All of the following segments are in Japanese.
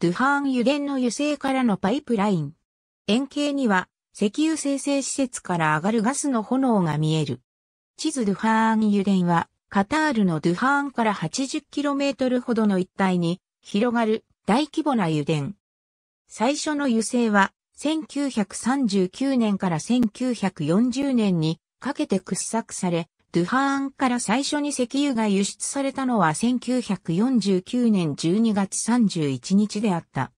ドゥハーン油田の油性からのパイプライン。円形には石油生成施設から上がるガスの炎が見える。地図ドゥハーン油田はカタールのドゥハーンから 80km ほどの一帯に広がる大規模な油田。最初の油性は1939年から1940年にかけて掘削され、ドゥハーンから最初に石油が輸出されたのは1949年12月31日であった。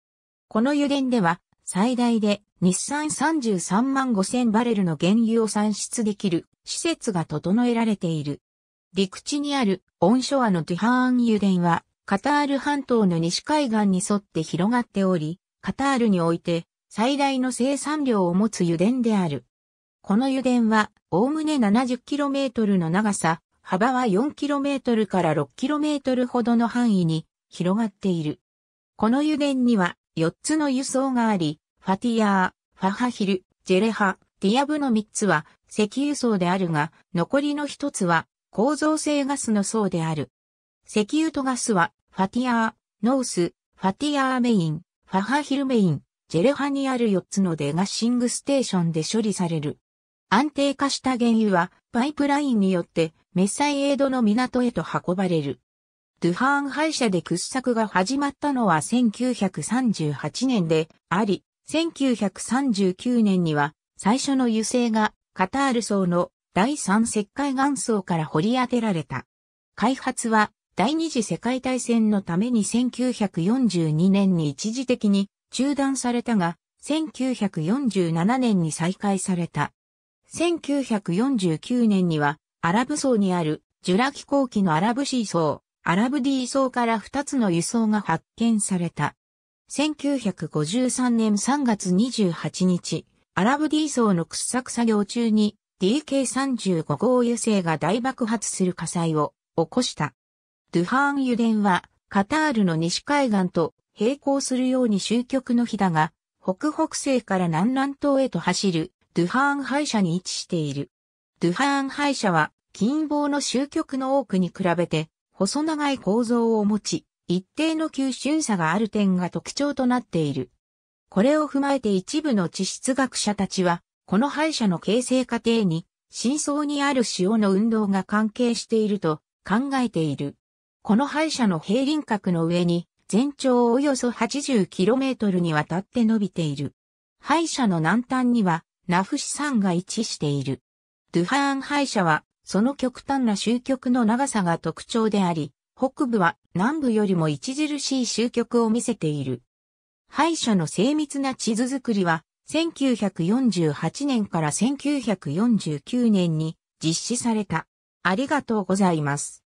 この油田では最大で日産33万5000バレルの原油を産出できる施設が整えられている。陸地にあるオンショアのドゥハーン油田はカタール半島の西海岸に沿って広がっており、カタールにおいて最大の生産量を持つ油田である。この油田は、おおむね 70km の長さ、幅は 4km から 6km ほどの範囲に広がっている。この油田には4つの輸送があり、ファティアー、ファハヒル、ジェレハ、ディアブの3つは石油層であるが、残りの1つは構造性ガスの層である。石油とガスは、ファティアー、ノース、ファティアーメイン、ファハヒルメイン、ジェレハにある4つのデガッシングステーションで処理される。安定化した原油はパイプラインによってメサイエードの港へと運ばれる。ドゥハーン廃車で掘削が始まったのは1938年であり、1939年には最初の油性がカタール層の第三石灰岩層から掘り当てられた。開発は第二次世界大戦のために1942年に一時的に中断されたが、1947年に再開された。1949年には、アラブ層にある、ジュラ機候機のアラブシー層、アラブディー層から2つの輸送が発見された。1953年3月28日、アラブディー層の掘削作業中に DK35 号油性が大爆発する火災を起こした。ドゥハーン油田はカタールの西海岸と並行するように終局の日だが、北北西から南南東へと走るドゥハーン敗者に位置している。ドゥハーン敗者は、近傍の終局の多くに比べて、細長い構造を持ち、一定の吸収差がある点が特徴となっている。これを踏まえて一部の地質学者たちは、この敗者の形成過程に、深層にある潮の運動が関係していると考えている。この敗者の平輪郭の上に、全長およそ 80km にわたって伸びている。敗者の南端には、ナフさんが一致している。ドゥハーン敗者は、その極端な終局の長さが特徴であり、北部は南部よりも著しい終局を見せている。敗者の精密な地図作りは、1948年から1949年に実施された。ありがとうございます。